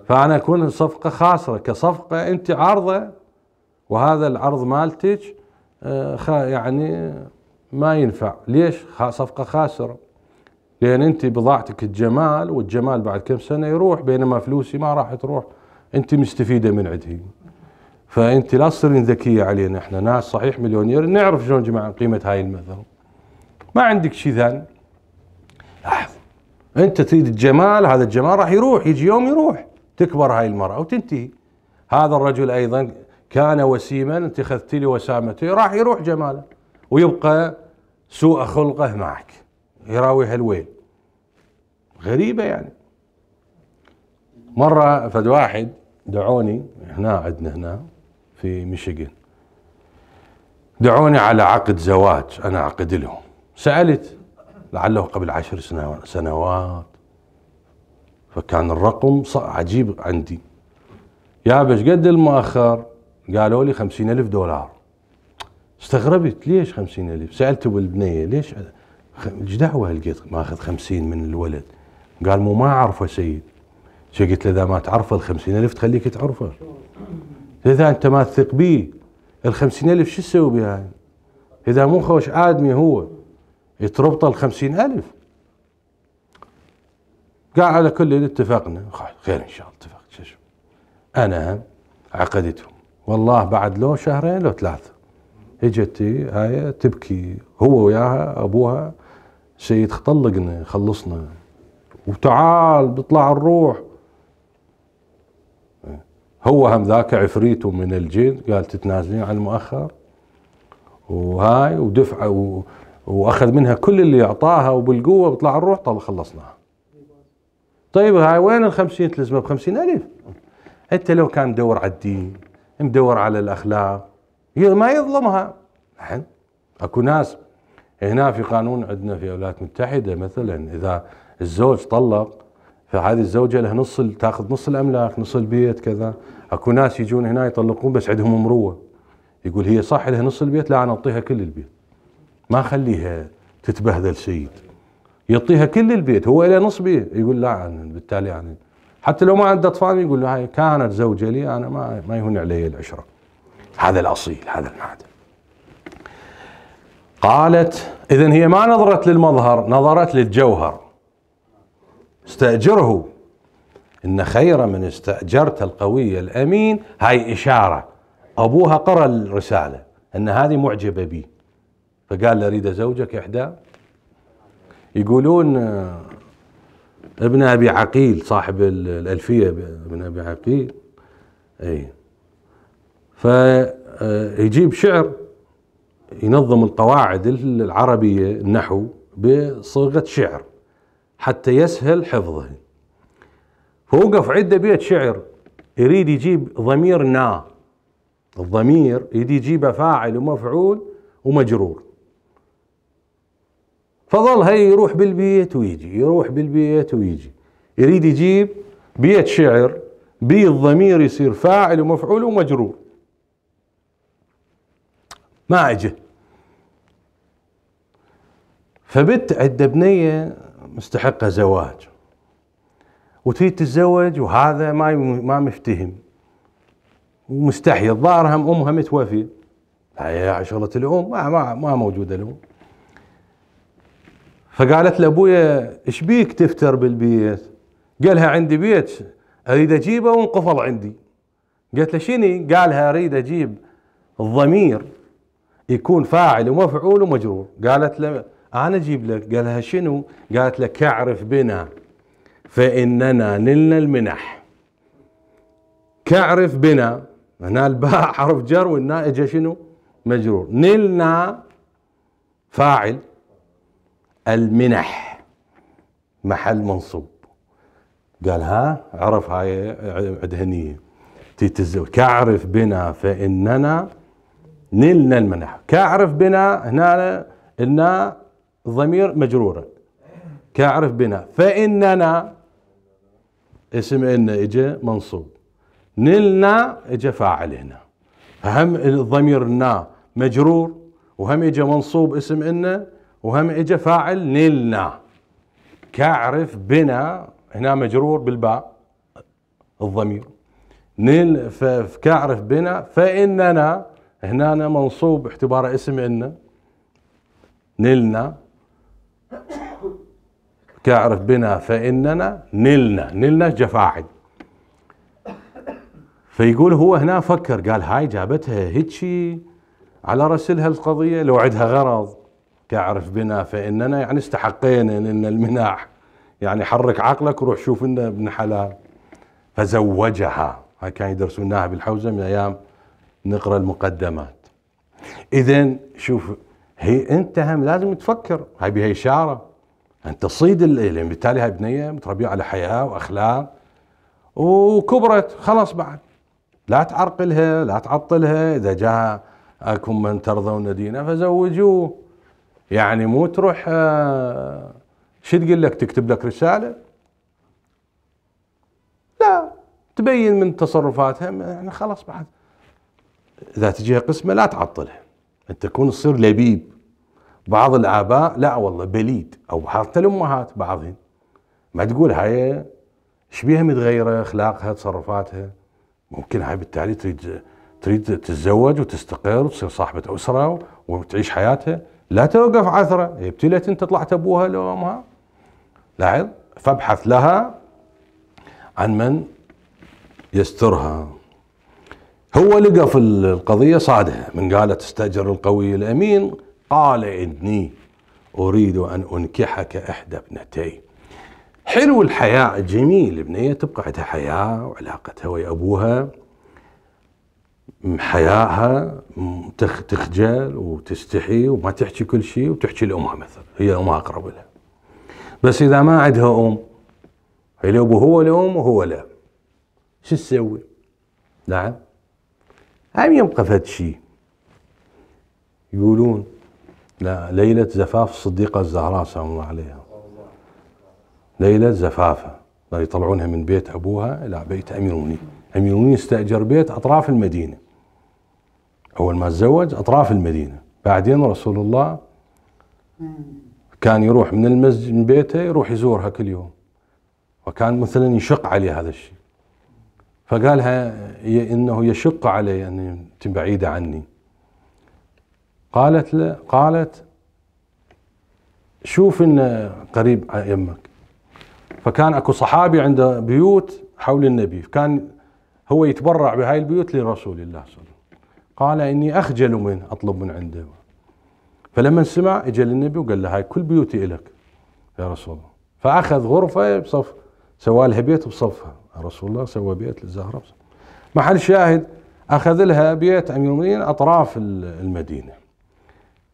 فانا اكون صفقه خاسره كصفقه انت عارضه وهذا العرض مالتك آه، يعني ما ينفع ليش صفقه خاسره لان انت بضاعتك الجمال والجمال بعد كم سنه يروح بينما فلوسي ما راح تروح انت مستفيده من عندي فانت لا تصيرين ذكيه علينا احنا ناس صحيح مليونير نعرف شلون جماعه قيمه هاي المثل ما عندك شيء ثاني لاحظ انت تريد الجمال هذا الجمال راح يروح يجي يوم يروح تكبر هاي المراه وتنتهي هذا الرجل ايضا كان وسيما انت اخذتي لي وسامته راح يروح جماله ويبقى سوء خلقه معك يراويها الويل غريبه يعني مره فد واحد دعوني هنا عندنا هنا في ميشيغان دعوني على عقد زواج أنا أعقد لهم سألت لعله قبل عشر سنوات فكان الرقم عجيب عندي يا بش قد المؤخر قالوا لي خمسين ألف دولار استغربت ليش خمسين ألف سألت البنية ليش ايش دعوة هالقد ماخذ خمسين من الولد قال مو ما أعرفه سيد شو قلت له إذا ما تعرفه ال ألف تخليك تعرفه إذا أنت ما تثق بيه ال ألف شو تسوي بها يعني؟ إذا مو خوش آدمي هو تربطه ال ألف قال على كل اللي اتفقنا خير إن شاء الله اتفقت شو أنا عقدتهم والله بعد لو شهرين لو ثلاثة اجت هاي تبكي هو وياها أبوها سيد طلقنا خلصنا وتعال بيطلع الروح هو هم ذاك عفريته من الجن قال تتنازلين عن المؤخر وهاي ودفع و... واخذ منها كل اللي اعطاها وبالقوه بطلع الروح طب خلصناها طيب هاي وين ال 50 تلزمه ب الف انت لو كان مدور على الدين مدور على الاخلاق ما يظلمها الحين اكو ناس هنا في قانون عندنا في الولايات المتحده مثلا اذا الزوج طلق فهذه الزوجه لها نص تاخذ نص الاملاك نص البيت كذا اكو ناس يجون هنا يطلقون بس عندهم مروه يقول هي صح لها نص البيت لا انا اعطيها كل البيت ما اخليها تتبهذل سيد يعطيها كل البيت هو له نص بيت يقول لا أنا بالتالي يعني حتى لو ما عنده اطفال يقول هاي كانت زوجه لي انا ما ما يهون علي العشره هذا الاصيل هذا المعدن قالت اذا هي ما نظرت للمظهر نظرت للجوهر استأجره إن خير من استأجرت القوي الأمين هاي إشارة أبوها قرأ الرسالة أن هذه معجبة بي فقال له أريد زوجك إحدى يقولون آه، ابن أبي عقيل صاحب الألفية ابن أبي عقيل أي فيجيب آه، شعر ينظم القواعد العربية النحو بصيغة شعر حتى يسهل حفظه فوقف عدة بيت شعر يريد يجيب ضمير نا الضمير يريد يجيبه فاعل ومفعول ومجرور فظل هي يروح بالبيت ويجي يروح بالبيت ويجي يريد يجيب بيت شعر بي الضمير يصير فاعل ومفعول ومجرور ما اجى فبت عند بنيه مستحقه زواج وتريد تتزوج وهذا ما ما مفتهم ومستحي الظاهر هم امها متوفيه هي شغله الام ما ما, ما موجوده الام فقالت لابويا ايش بيك تفتر بالبيت؟ قالها عندي بيت اريد اجيبه وانقفل عندي قالت له شني؟ قالها اريد اجيب الضمير يكون فاعل ومفعول ومجرور قالت له انا اجيب لك قال لها شنو قالت لك كعرف بنا فاننا نلنا المنح كعرف بنا هنا الباء حرف جر والناء اجى شنو مجرور نلنا فاعل المنح محل منصوب قال ها عرف هاي عندها نيه كعرف بنا فاننا نلنا المنح كعرف بنا هنا النا ضمير مجرورة كاعرف بنا فإننا اسم إن إجا منصوب نلنا إجا فاعل هنا هم الضمير نا مجرور وهم إجا منصوب اسم إن وهم إجا فاعل نلنا كاعرف بنا هنا مجرور بالباء الضمير نل فكاعرف بنا فإننا هنا منصوب اعتبار اسم إن نلنا تعرف بنا فإننا نلنا نلنا جفاعد فيقول هو هنا فكر قال هاي جابتها هيتشي على رسلها القضية لو عندها غرض تعرف بنا فإننا يعني استحقينا لنا المناح يعني حرك عقلك وروح شوف لنا ابن حلال فزوجها هاي كان يدرسوناها بالحوزة من أيام نقرأ المقدمات إذا شوف هي انت هم لازم تفكر هاي بها اشاره انت تصيد لان يعني بالتالي هاي بنيه متربيه على حياه واخلاق وكبرت خلاص بعد لا تعرقلها لا تعطلها اذا جاء اكم من ترضون دينه فزوجوه يعني مو تروح آه، شو تقول لك تكتب لك رساله لا تبين من تصرفاتها يعني خلاص بعد اذا تجيها قسمه لا تعطلها أن تكون تصير لبيب بعض الآباء لا والله بليد أو حتى الأمهات بعضهم ما تقول هاي ايش بيها متغيرة أخلاقها تصرفاتها ممكن هاي بالتالي تريد تريد تتزوج وتستقر وتصير صاحبة أسرة وتعيش حياتها لا توقف عثرة هي إيه، ابتلت أنت طلعت أبوها لو أمها لاحظ فابحث لها عن من يسترها هو لقى في القضية صادها من قالت استأجر القوي الأمين قال إني أريد أن أنكحك إحدى ابنتي حلو الحياة جميل بنية تبقى عندها حياة وعلاقتها ويا أبوها حياها تخجل وتستحي وما تحكي كل شيء وتحكي لأمها مثلا هي أمها أقرب لها بس إذا ما عندها أم هي لأبو هو لأم وهو لا شو تسوي؟ نعم عم يبقى فهاد الشيء يقولون لا ليلة زفاف الصديقة الزهراء سلام الله عليها ليلة زفافها يطلعونها من بيت أبوها إلى بيت أميروني أميروني استأجر بيت أطراف المدينة أول ما تزوج أطراف المدينة بعدين رسول الله كان يروح من المسجد من بيته يروح يزورها كل يوم وكان مثلا يشق عليه هذا الشيء فقالها إنه يشق علي أن أنت بعيدة عني قالت له قالت شوف إنه قريب يمك فكان أكو صحابي عنده بيوت حول النبي كان هو يتبرع بهاي البيوت لرسول الله صلى الله عليه وسلم قال إني أخجل من أطلب من عنده فلما سمع اجى للنبي وقال له هاي كل بيوتي إلك يا رسول الله فأخذ غرفة بصف سوالها بيت بصفها رسول الله سوى بيت للزهراء محل شاهد أخذ لها بيت أمير المؤمنين أطراف المدينة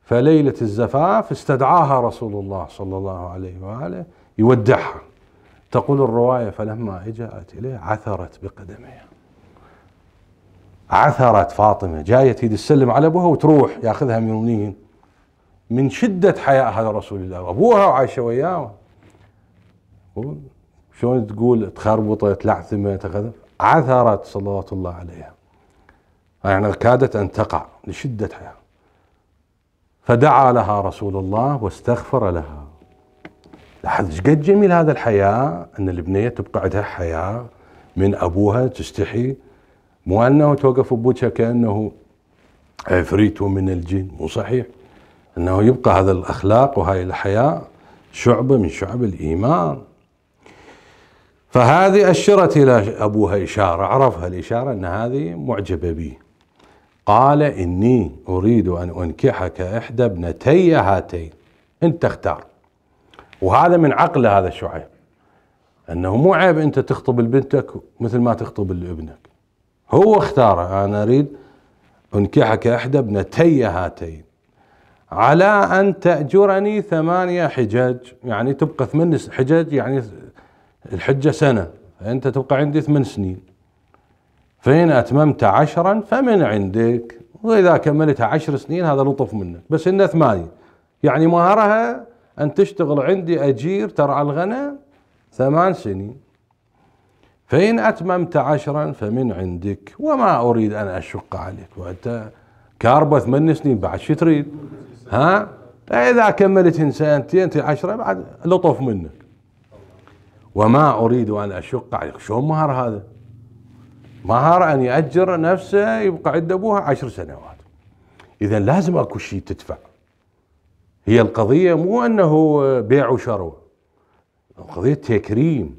فليلة الزفاف استدعاها رسول الله صلى الله عليه وآله يودعها تقول الرواية فلما جاءت إليه عثرت بقدميها عثرت فاطمة جاية تريد تسلم على أبوها وتروح ياخذها من المؤمنين من شدة حياء هذا رسول الله أبوها وعايشة وياه شلون تقول تخربطت لعثمت عثرت صلوات الله عليها يعني كادت أن تقع لشدتها فدعا لها رسول الله واستغفر لها لاحظ ايش قد جميل هذا الحياة أن البنية تبقى عندها حياة من أبوها تستحي مو أنه توقف أبوها كأنه عفريت من الجن مو صحيح أنه يبقى هذا الأخلاق وهاي الحياة شعبة من شعب الإيمان فهذه أشرت إلى أبوها إشارة عرفها الإشارة أن هذه معجبة به قال إني أريد أن أنكحك إحدى ابنتي هاتين أنت اختار وهذا من عقل هذا الشعيب أنه مو عيب أنت تخطب لبنتك مثل ما تخطب لابنك هو اختار أنا أريد أنكحك إحدى ابنتي هاتين على أن تأجرني ثمانية حجاج يعني تبقى ثمان حجج يعني الحجة سنة فأنت تبقى عندي ثمان سنين فإن أتممت عشرا فمن عندك وإذا كملتها عشر سنين هذا لطف منك بس إنه ثمانية يعني مهارها أن تشتغل عندي أجير ترعى الغنم ثمان سنين فإن أتممت عشرا فمن عندك وما أريد أن أشق عليك وأنت كاربة ثمان سنين بعد شو تريد ها إذا كملت سنتين عشرة بعد لطف منك وما أريد أن أشق عليك شلون مهر هذا مهر أن يأجر نفسه يبقى عند أبوها عشر سنوات إذا لازم أكو شيء تدفع هي القضية مو أنه بيع وشراء القضية تكريم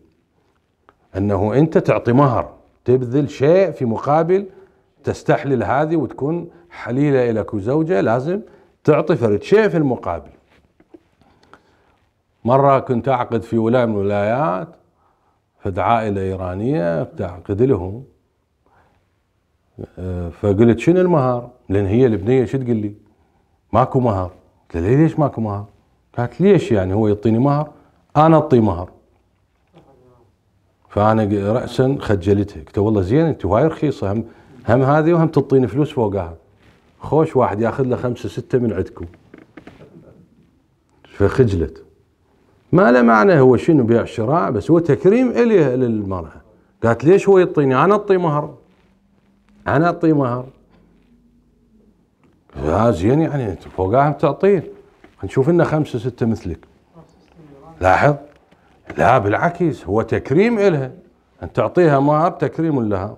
أنه أنت تعطي مهر تبذل شيء في مقابل تستحلل هذه وتكون حليلة لك وزوجة لازم تعطي فرد شيء في المقابل مرة كنت أعقد في ولاية من الولايات فد عائلة إيرانية بتعقد لهم آه، فقلت شنو المهر؟ لأن هي البنية شو تقول لي؟ ماكو مهر قلت لها ليش ماكو مهر؟ قالت ليش يعني هو يعطيني مهر؟ أنا أعطيه مهر فأنا رأسا خجلتها قلت والله زين أنت هواي رخيصة هم هم هذه وهم تعطيني فلوس فوقها خوش واحد ياخذ له خمسة ستة من عندكم فخجلت ما له معنى هو شنو بيع شراء بس هو تكريم إليه للمرأة قالت ليش هو يعطيني أنا أعطي مهر أنا أعطي مهر يا زين يعني أنت فوقها تعطيه نشوف لنا خمسة ستة مثلك لاحظ لا بالعكس هو تكريم إلها أن تعطيها مهر تكريم لها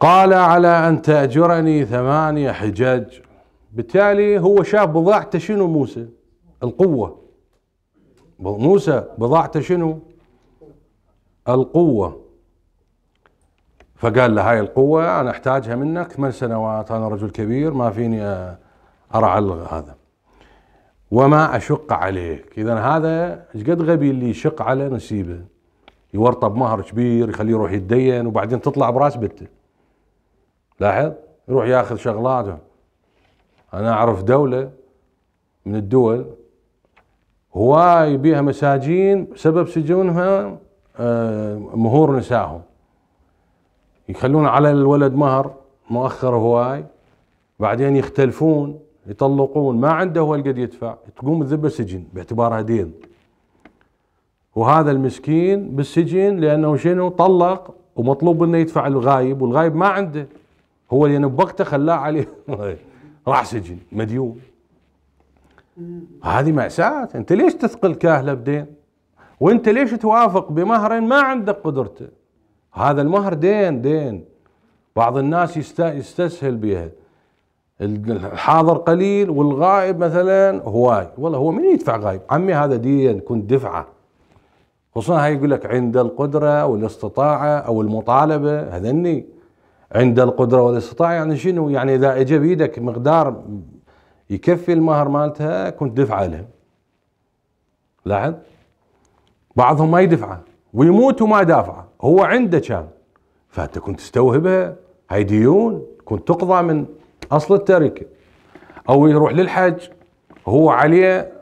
قال على أن تأجرني ثمانية حجاج بالتالي هو شاف بضاعته شنو موسى القوة موسى بضاعته شنو القوة فقال له هاي القوة أنا أحتاجها منك ثمان سنوات أنا رجل كبير ما فيني أرعى هذا وما أشق عليك إذا هذا ايش قد غبي اللي يشق على نسيبه يورطه بمهر كبير يخليه يروح يتدين وبعدين تطلع براس بته لاحظ يروح ياخذ شغلات أنا أعرف دولة من الدول هواي بيها مساجين سبب سجونها آه، مهور نساهم يخلون على الولد مهر مؤخر هواي بعدين يختلفون يطلقون ما عنده هو القد يدفع تقوم الذبة سجن باعتبارها دين وهذا المسكين بالسجن لأنه شنو طلق ومطلوب انه يدفع الغايب والغايب ما عنده هو اللي بوقته خلاه عليه راح سجن مديون هذه مأساة أنت ليش تثقل كاهلة بدين وأنت ليش توافق بمهر ما عندك قدرته هذا المهر دين دين بعض الناس يستسهل بها الحاضر قليل والغائب مثلا هواي والله هو من يدفع غائب عمي هذا دين كنت دفعه خصوصا هاي يقول لك عند القدرة والاستطاعة أو المطالبة هذني عند القدرة والاستطاعة يعني شنو يعني إذا إجا بيدك مقدار يكفي المهر مالتها كنت دفعه له لاحظ بعضهم ما يدفعه ويموت وما دافعه هو عنده كان فانت كنت تستوهبها هاي ديون كنت تقضى من اصل التركه او يروح للحج هو عليه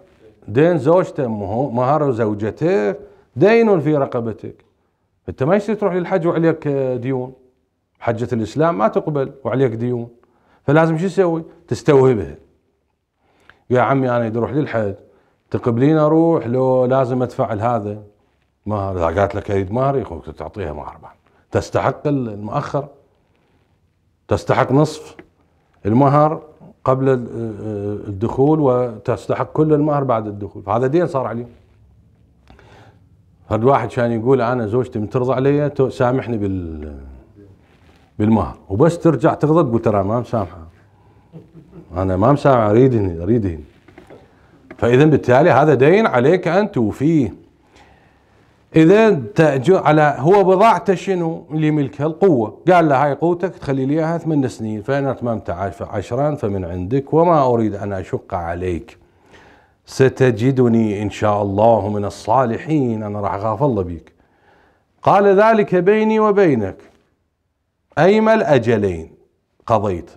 دين زوجته مهر زوجته دين في رقبتك انت ما يصير تروح للحج وعليك ديون حجه الاسلام ما تقبل وعليك ديون فلازم شو تسوي؟ تستوهبها يا عمي انا بدي اروح للحج تقبلين اروح لو لازم ادفع هذا مهر اذا قالت لك اريد مهر يقول تعطيها مهر بعد تستحق المؤخر تستحق نصف المهر قبل الدخول وتستحق كل المهر بعد الدخول فهذا دين صار عليه هذا واحد كان يقول انا زوجتي مترضى علي سامحني بال بالمهر وبس ترجع تغضب تقول ترى ما مسامحه انا ما مسامع اريدهن اريدهن فاذا بالتالي هذا دين عليك ان توفيه اذا على هو بضاعته شنو اللي ملكها القوه قال له هاي قوتك تخلي لي اياها ثمان سنين فان اتممت عشرا فمن عندك وما اريد ان اشق عليك ستجدني ان شاء الله من الصالحين انا راح اخاف الله بيك قال ذلك بيني وبينك ايما الاجلين قضيت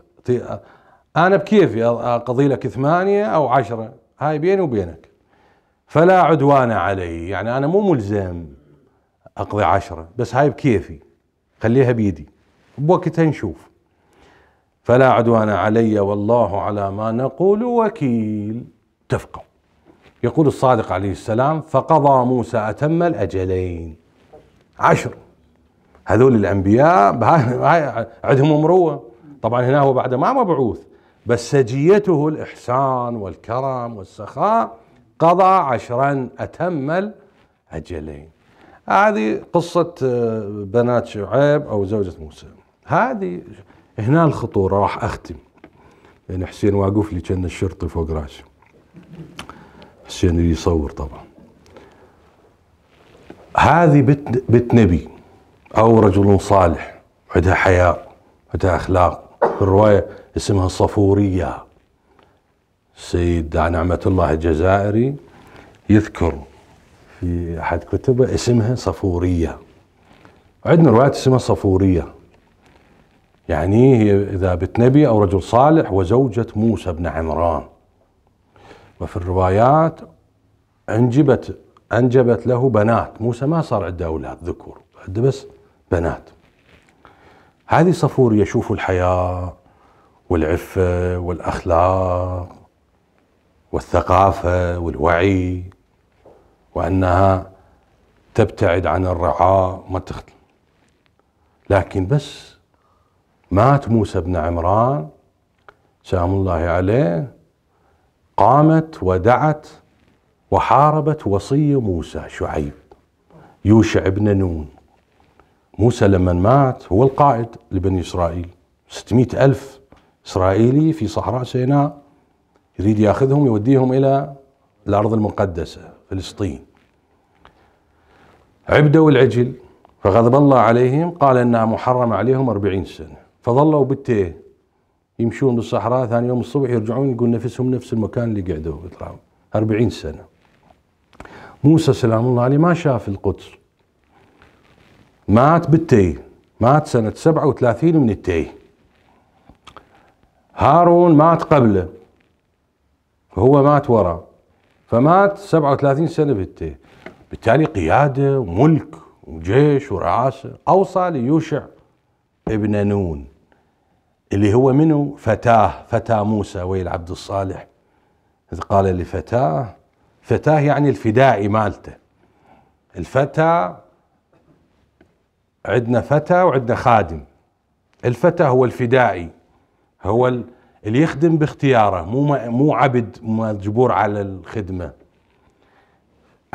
انا بكيفي اقضي لك ثمانيه او عشره هاي بيني وبينك فلا عدوان علي يعني انا مو ملزم اقضي عشره بس هاي بكيفي خليها بيدي بوقتها نشوف فلا عدوان علي والله على ما نقول وكيل تفقه يقول الصادق عليه السلام فقضى موسى أتم الأجلين عشر هذول الأنبياء عندهم أمروة طبعا هنا هو بعد ما مبعوث بس سجيته الإحسان والكرم والسخاء قضى عشرا أتم الأجلين هذه قصة آه، بنات شعيب أو زوجة موسى هذه هنا الخطورة راح أختم لأن يعني حسين واقف لي كان الشرطي فوق راسي حسين يصور طبعا هذه بنت بنت نبي أو رجل صالح عندها حياء عندها أخلاق في الرواية اسمها صفورية السيد نعمة الله الجزائري يذكر في أحد كتبه اسمها صفورية عندنا رواية اسمها صفورية يعني هي إذا بنت نبي أو رجل صالح وزوجة موسى بن عمران وفي الروايات أنجبت أنجبت له بنات موسى ما صار عنده أولاد ذكور عنده بس بنات هذه صفورية شوفوا الحياة والعفة والأخلاق والثقافة والوعي وأنها تبتعد عن الرعاء ما تخدم لكن بس مات موسى بن عمران سلام الله عليه قامت ودعت وحاربت وصي موسى شعيب يوشع بن نون موسى لما مات هو القائد لبني إسرائيل ستمائة ألف إسرائيلي في صحراء سيناء يريد ياخذهم يوديهم إلى الأرض المقدسة فلسطين عبدوا العجل فغضب الله عليهم قال إنها محرمة عليهم أربعين سنة فظلوا بالتيه يمشون بالصحراء ثاني يوم الصبح يرجعون يقول نفسهم نفس المكان اللي قعدوا يطلعوا أربعين سنة موسى سلام الله عليه ما شاف القدس مات بالتيه مات سنة 37 من التيه هارون مات قبله وهو مات وراه فمات 37 سنة بته بالتالي قيادة وملك وجيش ورعاسة أوصى ليوشع ابن نون اللي هو منه فتاه فتى موسى ويل عبد الصالح إذ قال لفتاه فتاه يعني الفدائي مالته الفتى عندنا فتى وعندنا خادم الفتى هو الفدائي هو اللي يخدم باختياره مو مو عبد مجبور على الخدمه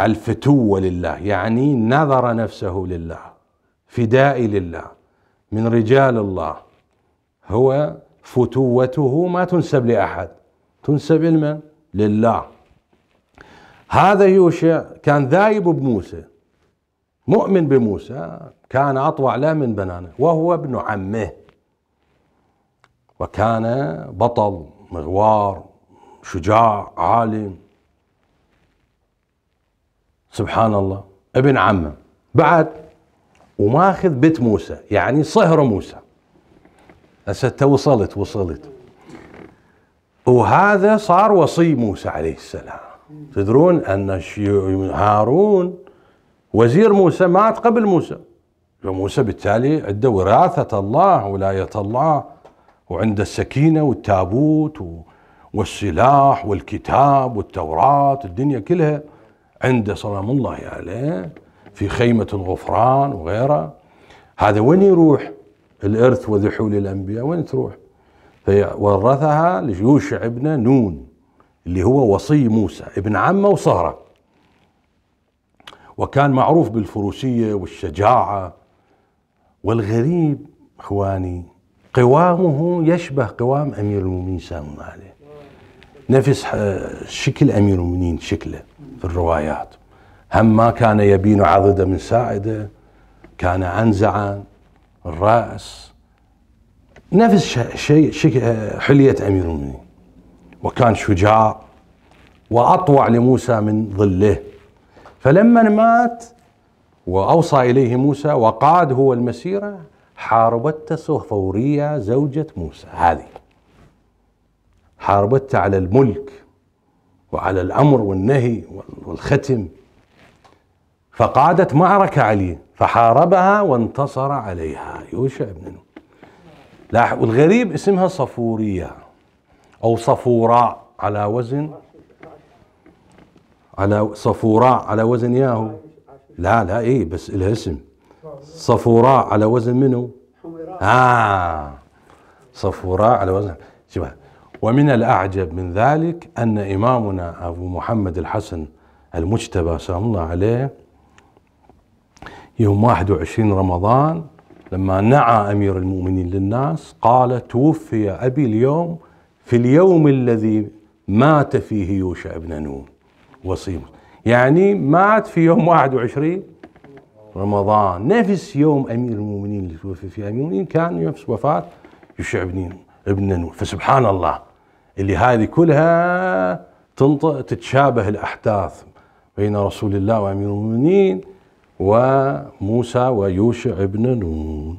الفتوه لله يعني نظر نفسه لله فدائي لله من رجال الله هو فتوته ما تنسب لاحد تنسب لمن؟ لله هذا يوشع كان ذايب بموسى مؤمن بموسى كان اطوع له من بنانه وهو ابن عمه وكان بطل مغوار شجاع عالم سبحان الله ابن عمه بعد وماخذ بيت موسى يعني صهر موسى هسه وصلت وصلت وهذا صار وصي موسى عليه السلام تدرون ان هارون وزير موسى مات قبل موسى فموسى بالتالي عنده وراثة الله ولاية الله وعند السكينة والتابوت والسلاح والكتاب والتوراة الدنيا كلها عند سلام الله عليه في خيمة الغفران وغيره هذا وين يروح الإرث وذحول الأنبياء وين تروح فورثها ليوشع ابن نون اللي هو وصي موسى ابن عمه وصهره وكان معروف بالفروسية والشجاعة والغريب إخواني قوامه يشبه قوام امير المؤمنين الله عليه نفس آه، شكل امير المؤمنين شكله في الروايات هم ما كان يبين عضده من ساعده كان عنزعا الراس نفس شيء آه، حليه امير المؤمنين وكان شجاع واطوع لموسى من ظله فلما مات واوصى اليه موسى وقاد هو المسيره حاربته صفورية زوجة موسى هذه حاربته على الملك وعلى الأمر والنهي والختم فقادت معركة عليه فحاربها وانتصر عليها يوشع بن نون والغريب اسمها صفورية أو صفوراء على وزن على صفوراء على وزن ياهو لا لا ايه بس لها اسم صفوراء على وزن منه حمراء آه صفوراء على وزن شبه ومن الأعجب من ذلك أن إمامنا أبو محمد الحسن المجتبى سلام الله عليه يوم 21 رمضان لما نعى أمير المؤمنين للناس قال توفي أبي اليوم في اليوم الذي مات فيه يوشع بن نون وصيمه يعني مات في يوم 21 رمضان نفس يوم امير المؤمنين اللي توفي فيه امير المؤمنين كان نفس وفاه يشع بن ابن نون فسبحان الله اللي هذه كلها تنطق تتشابه الاحداث بين رسول الله وامير المؤمنين وموسى ويوشع بن نون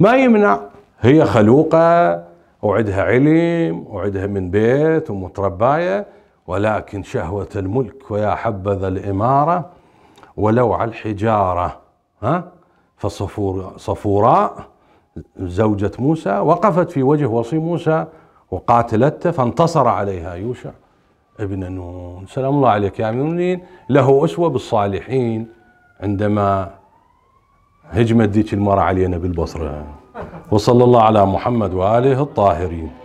ما يمنع هي خلوقه وعدها علم وعدها من بيت ومتربايه ولكن شهوه الملك ويا حبذا الاماره ولو على الحجارة ها فصفور صفوراء زوجة موسى وقفت في وجه وصي موسى وقاتلته فانتصر عليها يوشع ابن نون سلام الله عليك يا المؤمنين له أسوة بالصالحين عندما هجمت ذيك المرأة علينا بالبصرة وصلى الله على محمد وآله الطاهرين